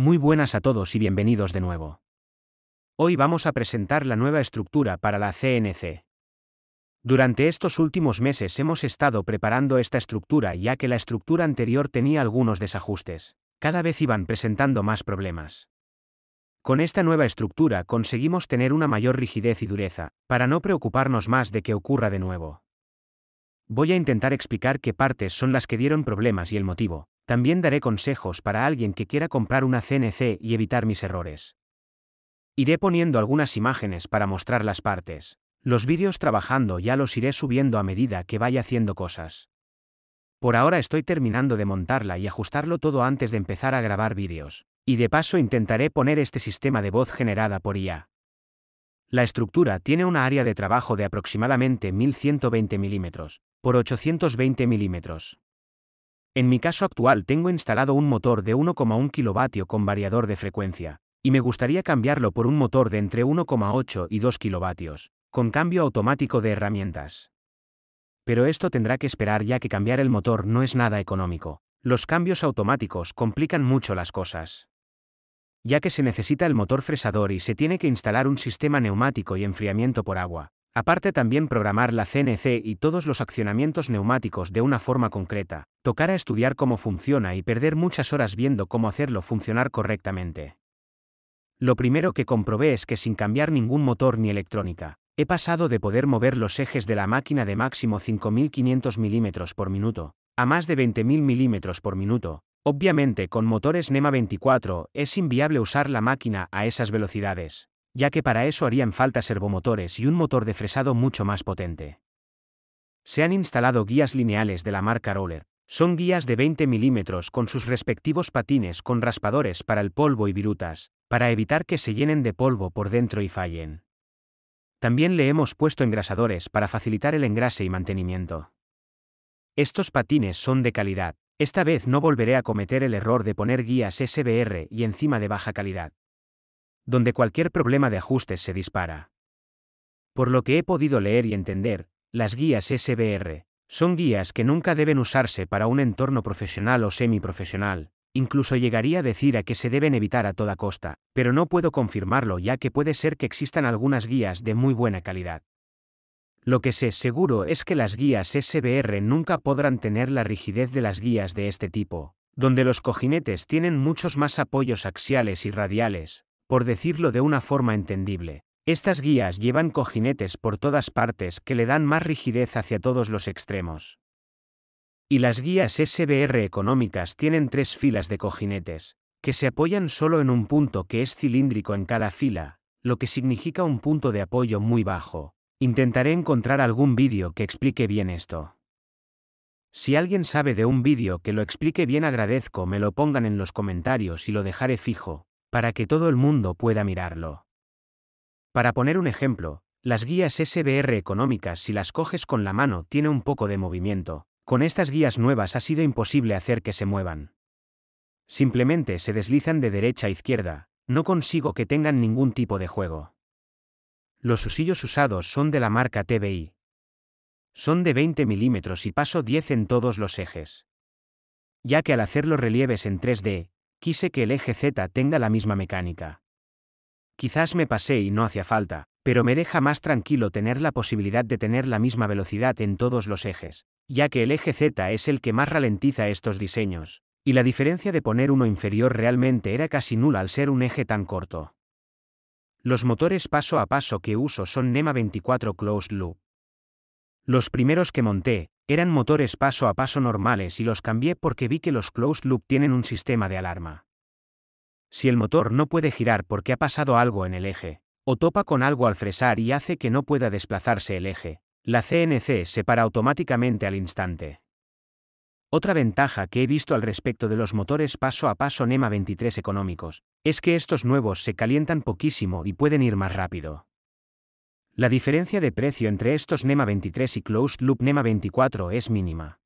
Muy buenas a todos y bienvenidos de nuevo. Hoy vamos a presentar la nueva estructura para la CNC. Durante estos últimos meses hemos estado preparando esta estructura ya que la estructura anterior tenía algunos desajustes. Cada vez iban presentando más problemas. Con esta nueva estructura conseguimos tener una mayor rigidez y dureza, para no preocuparnos más de que ocurra de nuevo. Voy a intentar explicar qué partes son las que dieron problemas y el motivo, también daré consejos para alguien que quiera comprar una CNC y evitar mis errores. Iré poniendo algunas imágenes para mostrar las partes. Los vídeos trabajando ya los iré subiendo a medida que vaya haciendo cosas. Por ahora estoy terminando de montarla y ajustarlo todo antes de empezar a grabar vídeos, y de paso intentaré poner este sistema de voz generada por IA. La estructura tiene una área de trabajo de aproximadamente 1120 mm por 820 mm. En mi caso actual tengo instalado un motor de 1,1 kW con variador de frecuencia, y me gustaría cambiarlo por un motor de entre 1,8 y 2 kW, con cambio automático de herramientas. Pero esto tendrá que esperar ya que cambiar el motor no es nada económico. Los cambios automáticos complican mucho las cosas. Ya que se necesita el motor fresador y se tiene que instalar un sistema neumático y enfriamiento por agua, Aparte también programar la CNC y todos los accionamientos neumáticos de una forma concreta, tocar a estudiar cómo funciona y perder muchas horas viendo cómo hacerlo funcionar correctamente. Lo primero que comprobé es que sin cambiar ningún motor ni electrónica, he pasado de poder mover los ejes de la máquina de máximo 5500 mm por minuto, a más de 20.000 mm por minuto. Obviamente con motores NEMA 24 es inviable usar la máquina a esas velocidades ya que para eso harían falta servomotores y un motor de fresado mucho más potente. Se han instalado guías lineales de la marca Roller, son guías de 20 milímetros con sus respectivos patines con raspadores para el polvo y virutas, para evitar que se llenen de polvo por dentro y fallen. También le hemos puesto engrasadores para facilitar el engrase y mantenimiento. Estos patines son de calidad, esta vez no volveré a cometer el error de poner guías SBR y encima de baja calidad, donde cualquier problema de ajustes se dispara. Por lo que he podido leer y entender, las guías SBR son guías que nunca deben usarse para un entorno profesional o semiprofesional, incluso llegaría a decir a que se deben evitar a toda costa, pero no puedo confirmarlo ya que puede ser que existan algunas guías de muy buena calidad. Lo que sé seguro es que las guías SBR nunca podrán tener la rigidez de las guías de este tipo, donde los cojinetes tienen muchos más apoyos axiales y radiales, por decirlo de una forma entendible, estas guías llevan cojinetes por todas partes que le dan más rigidez hacia todos los extremos. Y las guías SBR económicas tienen tres filas de cojinetes, que se apoyan solo en un punto que es cilíndrico en cada fila, lo que significa un punto de apoyo muy bajo. Intentaré encontrar algún vídeo que explique bien esto. Si alguien sabe de un vídeo que lo explique bien agradezco me lo pongan en los comentarios y lo dejaré fijo, para que todo el mundo pueda mirarlo. Para poner un ejemplo, las guías SBR económicas si las coges con la mano tiene un poco de movimiento, con estas guías nuevas ha sido imposible hacer que se muevan. Simplemente se deslizan de derecha a izquierda, no consigo que tengan ningún tipo de juego. Los usillos usados son de la marca TBI. Son de 20 milímetros y paso 10 en todos los ejes. Ya que al hacer los relieves en 3D, quise que el eje Z tenga la misma mecánica. Quizás me pasé y no hacía falta, pero me deja más tranquilo tener la posibilidad de tener la misma velocidad en todos los ejes, ya que el eje Z es el que más ralentiza estos diseños, y la diferencia de poner uno inferior realmente era casi nula al ser un eje tan corto. Los motores paso a paso que uso son NEMA 24 Closed Loop. Los primeros que monté, eran motores paso a paso normales y los cambié porque vi que los closed loop tienen un sistema de alarma. Si el motor no puede girar porque ha pasado algo en el eje, o topa con algo al fresar y hace que no pueda desplazarse el eje, la CNC se para automáticamente al instante. Otra ventaja que he visto al respecto de los motores paso a paso NEMA 23 económicos, es que estos nuevos se calientan poquísimo y pueden ir más rápido. La diferencia de precio entre estos NEMA 23 y Closed Loop NEMA 24 es mínima.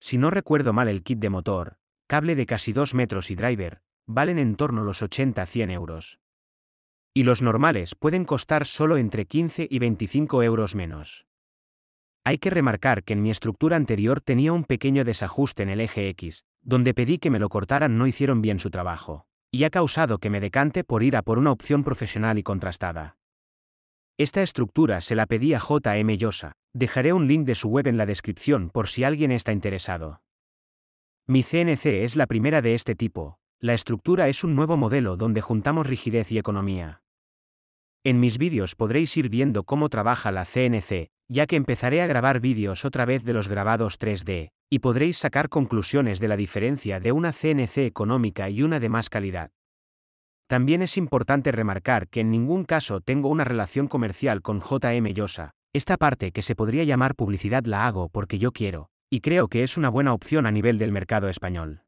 Si no recuerdo mal el kit de motor, cable de casi 2 metros y driver, valen en torno a los 80-100 euros. Y los normales pueden costar solo entre 15 y 25 euros menos. Hay que remarcar que en mi estructura anterior tenía un pequeño desajuste en el eje X, donde pedí que me lo cortaran no hicieron bien su trabajo, y ha causado que me decante por ir a por una opción profesional y contrastada. Esta estructura se la pedí a J.M. Yosa, Dejaré un link de su web en la descripción por si alguien está interesado. Mi CNC es la primera de este tipo. La estructura es un nuevo modelo donde juntamos rigidez y economía. En mis vídeos podréis ir viendo cómo trabaja la CNC, ya que empezaré a grabar vídeos otra vez de los grabados 3D, y podréis sacar conclusiones de la diferencia de una CNC económica y una de más calidad. También es importante remarcar que en ningún caso tengo una relación comercial con JM Yosa. Esta parte que se podría llamar publicidad la hago porque yo quiero, y creo que es una buena opción a nivel del mercado español.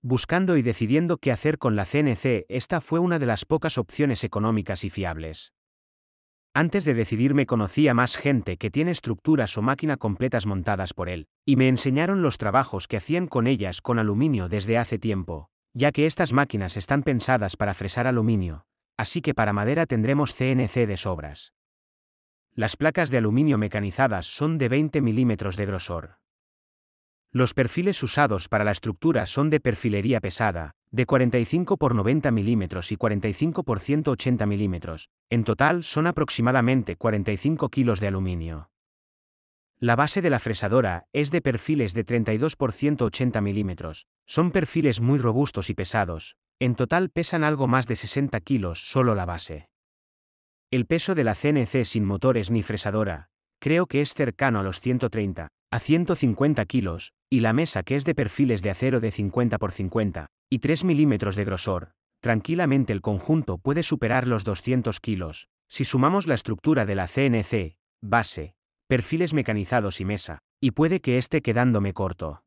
Buscando y decidiendo qué hacer con la CNC, esta fue una de las pocas opciones económicas y fiables. Antes de decidirme conocí a más gente que tiene estructuras o máquina completas montadas por él, y me enseñaron los trabajos que hacían con ellas con aluminio desde hace tiempo ya que estas máquinas están pensadas para fresar aluminio, así que para madera tendremos CNC de sobras. Las placas de aluminio mecanizadas son de 20 milímetros de grosor. Los perfiles usados para la estructura son de perfilería pesada, de 45 por 90 milímetros y 45 por 180 milímetros. En total son aproximadamente 45 kilos de aluminio. La base de la fresadora es de perfiles de 32 por 180 milímetros. Son perfiles muy robustos y pesados. En total pesan algo más de 60 kilos solo la base. El peso de la CNC sin motores ni fresadora, creo que es cercano a los 130 a 150 kilos, y la mesa que es de perfiles de acero de 50 por 50 y 3 milímetros de grosor. Tranquilamente el conjunto puede superar los 200 kilos. Si sumamos la estructura de la CNC, base, perfiles mecanizados y mesa, y puede que esté quedándome corto.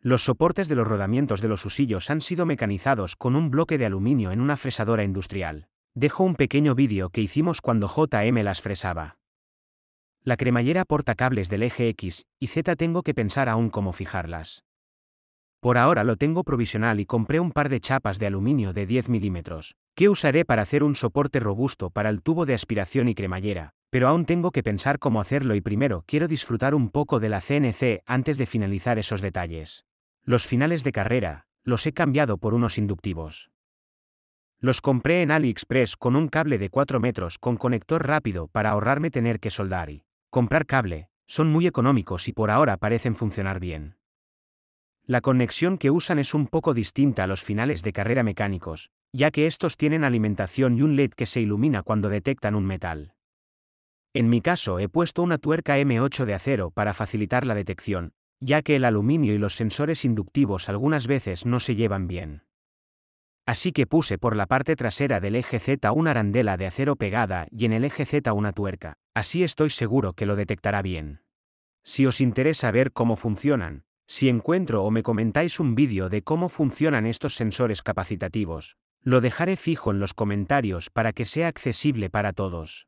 Los soportes de los rodamientos de los usillos han sido mecanizados con un bloque de aluminio en una fresadora industrial. Dejo un pequeño vídeo que hicimos cuando JM las fresaba. La cremallera porta cables del eje X y Z tengo que pensar aún cómo fijarlas. Por ahora lo tengo provisional y compré un par de chapas de aluminio de 10 milímetros, que usaré para hacer un soporte robusto para el tubo de aspiración y cremallera, pero aún tengo que pensar cómo hacerlo y primero quiero disfrutar un poco de la CNC antes de finalizar esos detalles. Los finales de carrera, los he cambiado por unos inductivos. Los compré en AliExpress con un cable de 4 metros con conector rápido para ahorrarme tener que soldar y comprar cable, son muy económicos y por ahora parecen funcionar bien. La conexión que usan es un poco distinta a los finales de carrera mecánicos, ya que estos tienen alimentación y un LED que se ilumina cuando detectan un metal. En mi caso he puesto una tuerca M8 de acero para facilitar la detección, ya que el aluminio y los sensores inductivos algunas veces no se llevan bien. Así que puse por la parte trasera del eje Z una arandela de acero pegada y en el eje Z una tuerca, así estoy seguro que lo detectará bien. Si os interesa ver cómo funcionan, si encuentro o me comentáis un vídeo de cómo funcionan estos sensores capacitativos, lo dejaré fijo en los comentarios para que sea accesible para todos.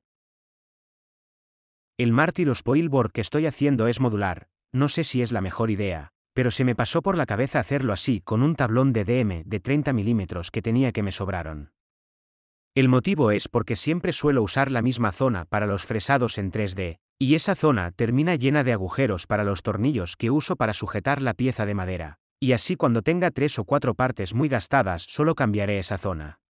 El mártir spoilboard que estoy haciendo es modular, no sé si es la mejor idea, pero se me pasó por la cabeza hacerlo así con un tablón de DM de 30 milímetros que tenía que me sobraron. El motivo es porque siempre suelo usar la misma zona para los fresados en 3D, y esa zona termina llena de agujeros para los tornillos que uso para sujetar la pieza de madera, y así cuando tenga tres o cuatro partes muy gastadas solo cambiaré esa zona.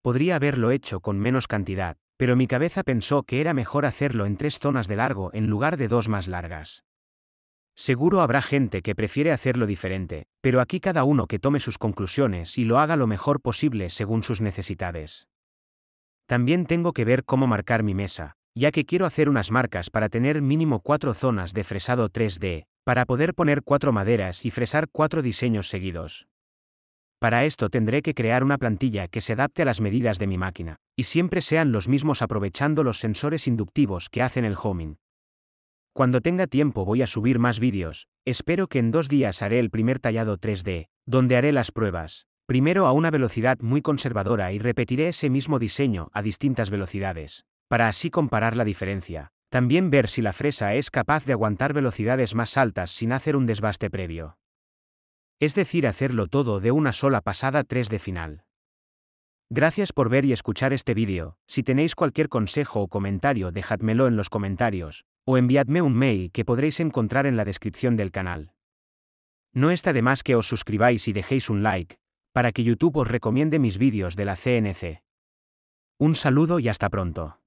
Podría haberlo hecho con menos cantidad, pero mi cabeza pensó que era mejor hacerlo en tres zonas de largo en lugar de dos más largas. Seguro habrá gente que prefiere hacerlo diferente, pero aquí cada uno que tome sus conclusiones y lo haga lo mejor posible según sus necesidades. También tengo que ver cómo marcar mi mesa, ya que quiero hacer unas marcas para tener mínimo cuatro zonas de fresado 3D, para poder poner cuatro maderas y fresar cuatro diseños seguidos. Para esto tendré que crear una plantilla que se adapte a las medidas de mi máquina, y siempre sean los mismos aprovechando los sensores inductivos que hacen el homing. Cuando tenga tiempo voy a subir más vídeos, espero que en dos días haré el primer tallado 3D, donde haré las pruebas, primero a una velocidad muy conservadora y repetiré ese mismo diseño a distintas velocidades, para así comparar la diferencia, también ver si la fresa es capaz de aguantar velocidades más altas sin hacer un desbaste previo es decir, hacerlo todo de una sola pasada 3 de final. Gracias por ver y escuchar este vídeo, si tenéis cualquier consejo o comentario dejádmelo en los comentarios, o enviadme un mail que podréis encontrar en la descripción del canal. No está de más que os suscribáis y dejéis un like, para que YouTube os recomiende mis vídeos de la CNC. Un saludo y hasta pronto.